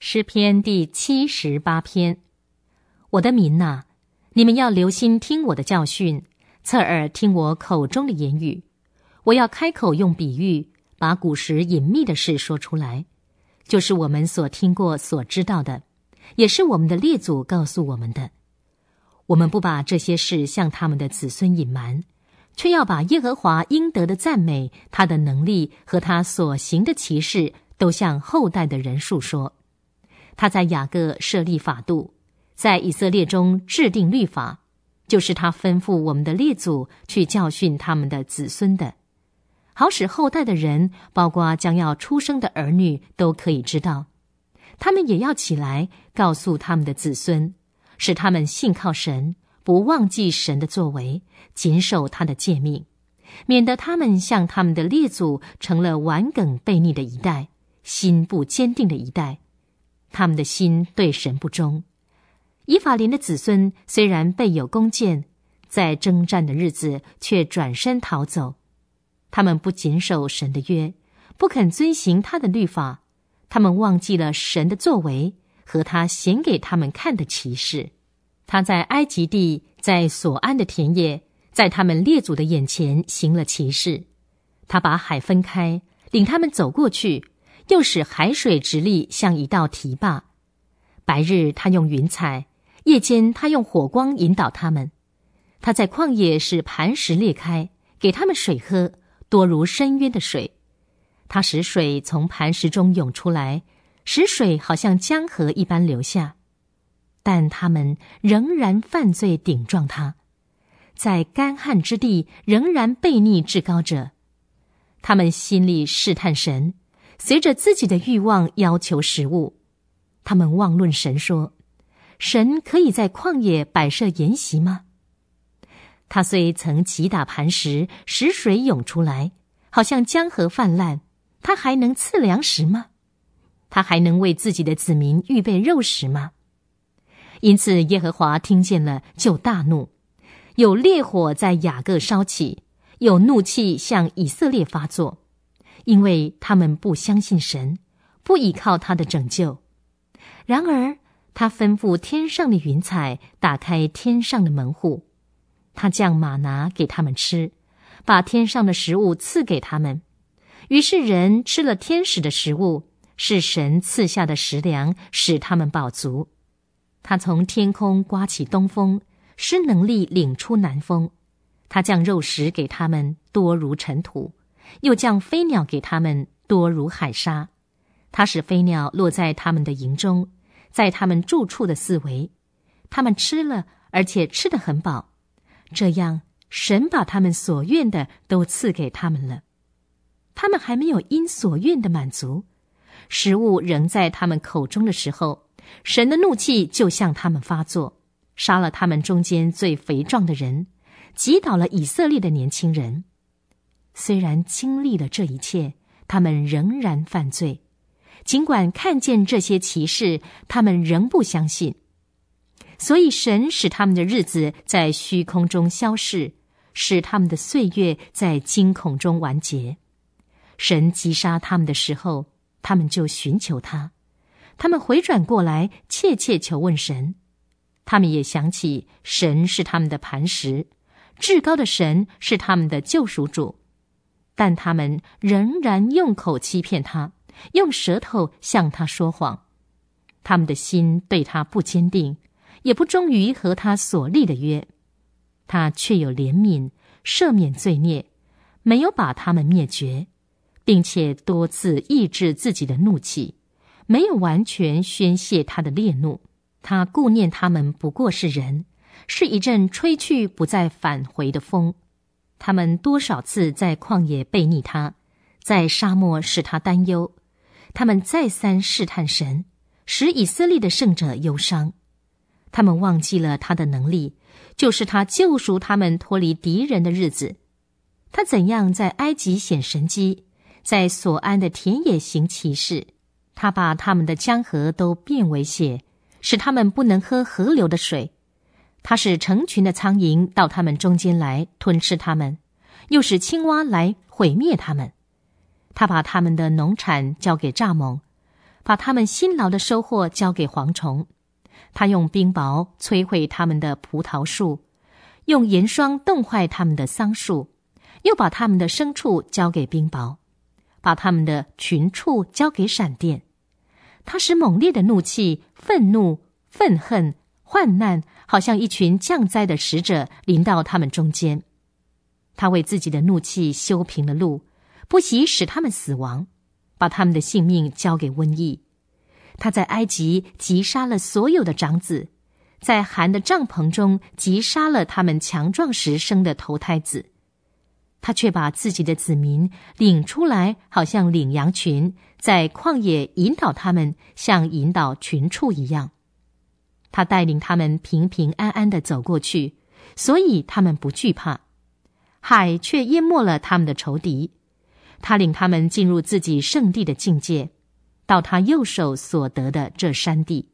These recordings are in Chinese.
诗篇第七十八篇，我的民呐，你们要留心听我的教训，侧耳听我口中的言语。我要开口用比喻，把古时隐秘的事说出来，就是我们所听过、所知道的，也是我们的列祖告诉我们的。我们不把这些事向他们的子孙隐瞒，却要把耶和华应得的赞美、他的能力和他所行的奇事，都向后代的人述说。他在雅各设立法度，在以色列中制定律法，就是他吩咐我们的列祖去教训他们的子孙的，好使后代的人，包括将要出生的儿女，都可以知道，他们也要起来告诉他们的子孙，使他们信靠神，不忘记神的作为，谨守他的诫命，免得他们像他们的列祖，成了顽梗悖逆的一代，心不坚定的一代。他们的心对神不忠，以法林的子孙虽然备有弓箭，在征战的日子却转身逃走。他们不谨守神的约，不肯遵行他的律法。他们忘记了神的作为和他显给他们看的骑士。他在埃及地，在所安的田野，在他们列祖的眼前行了骑士，他把海分开，领他们走过去。又使海水直立，像一道堤坝。白日他用云彩，夜间他用火光引导他们。他在旷野使磐石裂开，给他们水喝，多如深渊的水。他使水从磐石中涌出来，使水好像江河一般流下。但他们仍然犯罪顶撞他，在干旱之地仍然悖逆至高者。他们心里试探神。随着自己的欲望要求食物，他们妄论神说：“神可以在旷野摆设筵席吗？他虽曾击打磐石，使水涌出来，好像江河泛滥，他还能赐粮食吗？他还能为自己的子民预备肉食吗？”因此，耶和华听见了，就大怒，有烈火在雅各烧起，有怒气向以色列发作。因为他们不相信神，不依靠他的拯救。然而，他吩咐天上的云彩打开天上的门户，他将马拿给他们吃，把天上的食物赐给他们。于是人吃了天使的食物，是神赐下的食粮，使他们饱足。他从天空刮起东风，施能力领出南风。他将肉食给他们，多如尘土。又将飞鸟给他们多如海沙，他使飞鸟落在他们的营中，在他们住处的四围，他们吃了，而且吃得很饱。这样，神把他们所愿的都赐给他们了。他们还没有因所愿的满足，食物仍在他们口中的时候，神的怒气就向他们发作，杀了他们中间最肥壮的人，击倒了以色列的年轻人。虽然经历了这一切，他们仍然犯罪；尽管看见这些歧视，他们仍不相信。所以，神使他们的日子在虚空中消逝，使他们的岁月在惊恐中完结。神击杀他们的时候，他们就寻求他；他们回转过来，切切求问神；他们也想起神是他们的磐石，至高的神是他们的救赎主。但他们仍然用口欺骗他，用舌头向他说谎，他们的心对他不坚定，也不忠于和他所立的约。他却有怜悯，赦免罪孽，没有把他们灭绝，并且多次抑制自己的怒气，没有完全宣泄他的烈怒。他顾念他们不过是人，是一阵吹去不再返回的风。他们多少次在旷野背逆他，在沙漠使他担忧；他们再三试探神，使以色列的胜者忧伤。他们忘记了他的能力，就是他救赎他们脱离敌人的日子。他怎样在埃及显神机，在所安的田野行奇事？他把他们的江河都变为血，使他们不能喝河流的水。他使成群的苍蝇到他们中间来吞吃他们，又使青蛙来毁灭他们。他把他们的农产交给蚱蜢，把他们辛劳的收获交给蝗虫。他用冰雹摧毁他们的葡萄树，用盐霜冻坏他们的桑树，又把他们的牲畜交给冰雹，把他们的群畜交给闪电。他使猛烈的怒气、愤怒、愤恨。患难好像一群降灾的使者临到他们中间，他为自己的怒气修平了路，不惜使他们死亡，把他们的性命交给瘟疫。他在埃及急杀了所有的长子，在寒的帐篷中急杀了他们强壮时生的头胎子。他却把自己的子民领出来，好像领羊群在旷野引导他们，像引导群畜一样。他带领他们平平安安的走过去，所以他们不惧怕。海却淹没了他们的仇敌。他领他们进入自己圣地的境界，到他右手所得的这山地。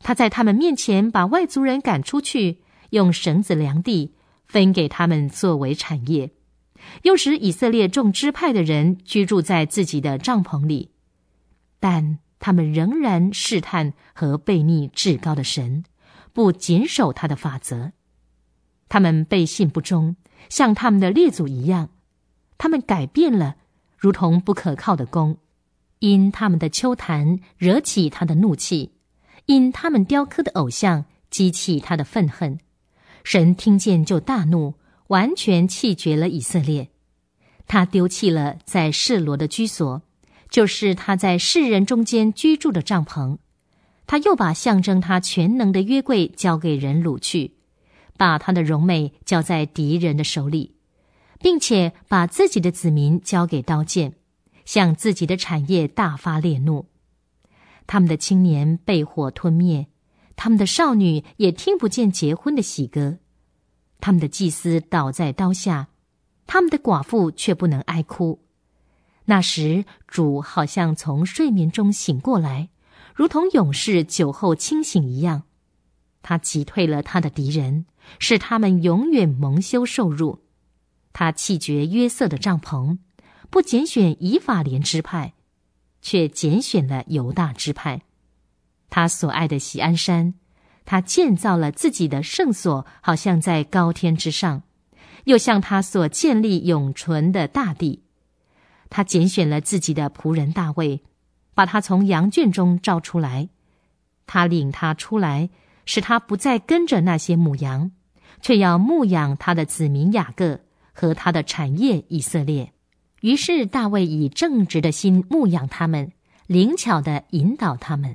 他在他们面前把外族人赶出去，用绳子量地，分给他们作为产业。又使以色列众支派的人居住在自己的帐篷里。但他们仍然试探和背逆至高的神，不谨守他的法则。他们背信不忠，像他们的列祖一样。他们改变了，如同不可靠的弓，因他们的秋坛惹起他的怒气，因他们雕刻的偶像激起他的愤恨。神听见就大怒，完全气绝了以色列。他丢弃了在示罗的居所。就是他在世人中间居住的帐篷，他又把象征他全能的约柜交给人掳去，把他的荣美交在敌人的手里，并且把自己的子民交给刀剑，向自己的产业大发烈怒。他们的青年被火吞灭，他们的少女也听不见结婚的喜歌，他们的祭司倒在刀下，他们的寡妇却不能哀哭。那时，主好像从睡眠中醒过来，如同勇士酒后清醒一样。他击退了他的敌人，使他们永远蒙羞受辱。他弃绝约瑟的帐篷，不拣选以法莲支派，却拣选了犹大支派。他所爱的洗安山，他建造了自己的圣所，好像在高天之上，又像他所建立永存的大地。他拣选了自己的仆人大卫，把他从羊圈中召出来，他领他出来，使他不再跟着那些母羊，却要牧养他的子民雅各和他的产业以色列。于是大卫以正直的心牧养他们，灵巧的引导他们。